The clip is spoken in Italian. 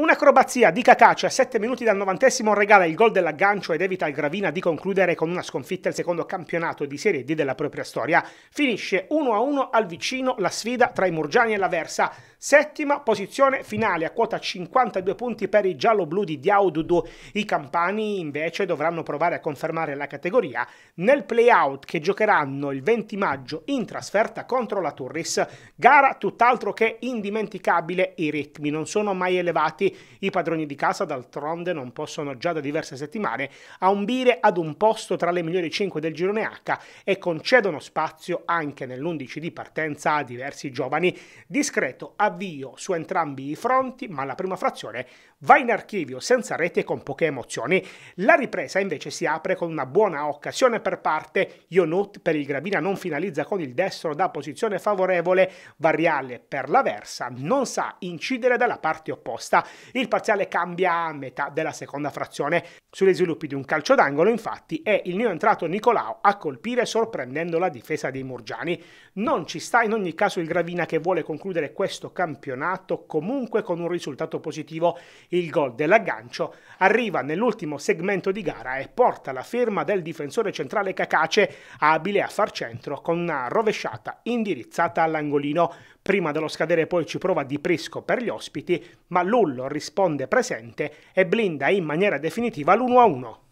Un'acrobazia di Cacaci a 7 minuti dal novantesimo regala il gol dell'aggancio ed evita al Gravina di concludere con una sconfitta il secondo campionato di Serie D della propria storia. Finisce 1-1 al vicino la sfida tra i Murgiani e l'Aversa. Settima posizione finale a quota 52 punti per i giallo-blu di Diaududu. I campani invece dovranno provare a confermare la categoria nel playout che giocheranno il 20 maggio in trasferta contro la Turris. Gara tutt'altro che indimenticabile, i ritmi non sono mai elevati, i padroni di casa d'altronde non possono già da diverse settimane ambire ad un posto tra le migliori 5 del girone H e concedono spazio anche nell'11 di partenza a diversi giovani. Discreto a avvio su entrambi i fronti, ma la prima frazione va in archivio senza rete e con poche emozioni. La ripresa invece si apre con una buona occasione per parte, Ionut per il Gravina non finalizza con il destro da posizione favorevole, Variale per l'Aversa non sa incidere dalla parte opposta. Il parziale cambia a metà della seconda frazione. Sugli sviluppi di un calcio d'angolo, infatti, è il neoentrato Nicolao a colpire sorprendendo la difesa dei Murgiani. Non ci sta in ogni caso il Gravina che vuole concludere questo campionato comunque con un risultato positivo. Il gol dell'aggancio arriva nell'ultimo segmento di gara e porta la firma del difensore centrale Cacace, abile a far centro con una rovesciata indirizzata all'angolino prima dello scadere poi ci prova Di Prisco per gli ospiti, ma Lullo risponde presente e blinda in maniera definitiva l'1-1.